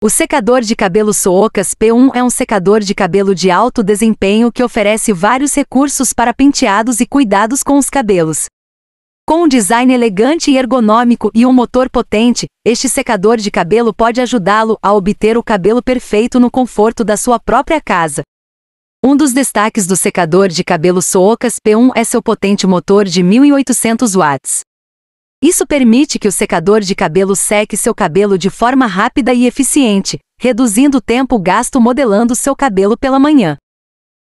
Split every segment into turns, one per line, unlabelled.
O secador de cabelo Soocas P1 é um secador de cabelo de alto desempenho que oferece vários recursos para penteados e cuidados com os cabelos. Com um design elegante e ergonômico e um motor potente, este secador de cabelo pode ajudá-lo a obter o cabelo perfeito no conforto da sua própria casa. Um dos destaques do secador de cabelo Soocas P1 é seu potente motor de 1800 watts. Isso permite que o secador de cabelo seque seu cabelo de forma rápida e eficiente, reduzindo o tempo gasto modelando seu cabelo pela manhã.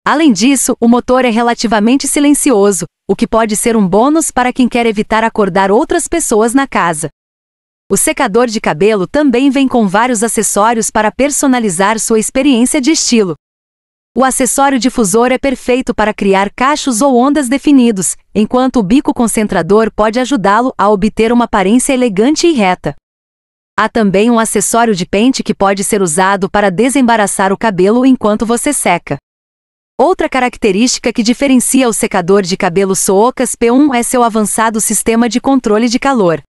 Além disso, o motor é relativamente silencioso, o que pode ser um bônus para quem quer evitar acordar outras pessoas na casa. O secador de cabelo também vem com vários acessórios para personalizar sua experiência de estilo, o acessório difusor é perfeito para criar cachos ou ondas definidos, enquanto o bico concentrador pode ajudá-lo a obter uma aparência elegante e reta. Há também um acessório de pente que pode ser usado para desembaraçar o cabelo enquanto você seca. Outra característica que diferencia o secador de cabelo Soocas P1 é seu avançado sistema de controle de calor.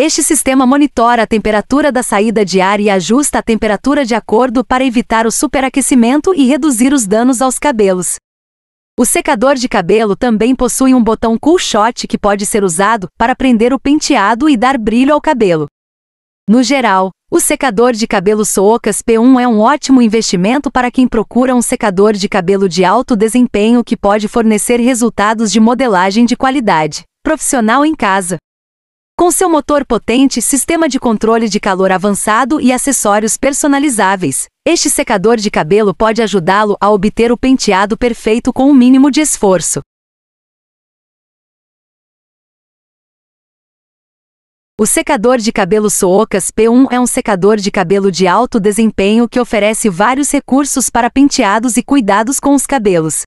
Este sistema monitora a temperatura da saída de ar e ajusta a temperatura de acordo para evitar o superaquecimento e reduzir os danos aos cabelos. O secador de cabelo também possui um botão Cool Shot que pode ser usado para prender o penteado e dar brilho ao cabelo. No geral, o secador de cabelo Soocas P1 é um ótimo investimento para quem procura um secador de cabelo de alto desempenho que pode fornecer resultados de modelagem de qualidade, profissional em casa. Com seu motor potente, sistema de controle de calor avançado e acessórios personalizáveis, este secador de cabelo pode ajudá-lo a obter o penteado perfeito com o um mínimo de esforço. O secador de cabelo Soocas P1 é um secador de cabelo de alto desempenho que oferece vários recursos para penteados e cuidados com os cabelos.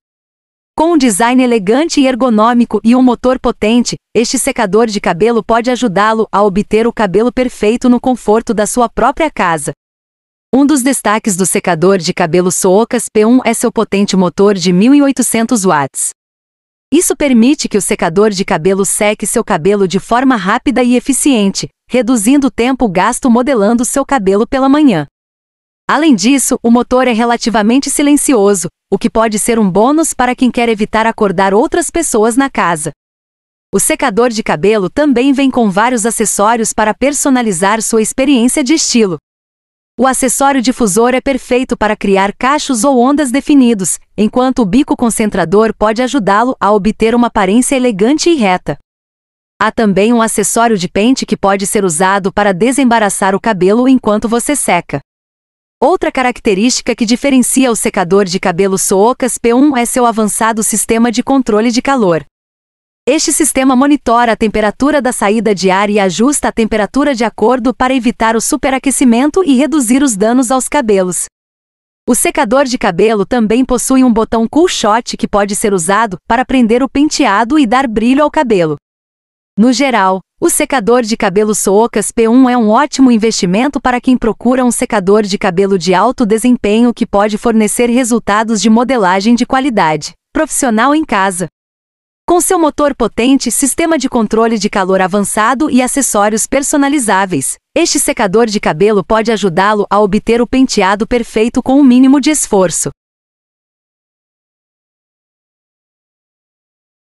Com um design elegante e ergonômico e um motor potente, este secador de cabelo pode ajudá-lo a obter o cabelo perfeito no conforto da sua própria casa. Um dos destaques do secador de cabelo Soocas P1 é seu potente motor de 1800 watts. Isso permite que o secador de cabelo seque seu cabelo de forma rápida e eficiente, reduzindo o tempo gasto modelando seu cabelo pela manhã. Além disso, o motor é relativamente silencioso, o que pode ser um bônus para quem quer evitar acordar outras pessoas na casa. O secador de cabelo também vem com vários acessórios para personalizar sua experiência de estilo. O acessório difusor é perfeito para criar cachos ou ondas definidos, enquanto o bico concentrador pode ajudá-lo a obter uma aparência elegante e reta. Há também um acessório de pente que pode ser usado para desembaraçar o cabelo enquanto você seca. Outra característica que diferencia o secador de cabelo Soocas P1 é seu avançado sistema de controle de calor. Este sistema monitora a temperatura da saída de ar e ajusta a temperatura de acordo para evitar o superaquecimento e reduzir os danos aos cabelos. O secador de cabelo também possui um botão cool shot que pode ser usado para prender o penteado e dar brilho ao cabelo. No geral, o secador de cabelo Soocas P1 é um ótimo investimento para quem procura um secador de cabelo de alto desempenho que pode fornecer resultados de modelagem de qualidade, profissional em casa. Com seu motor potente, sistema de controle de calor avançado e acessórios personalizáveis, este secador de cabelo pode ajudá-lo a obter o penteado perfeito com o mínimo de esforço.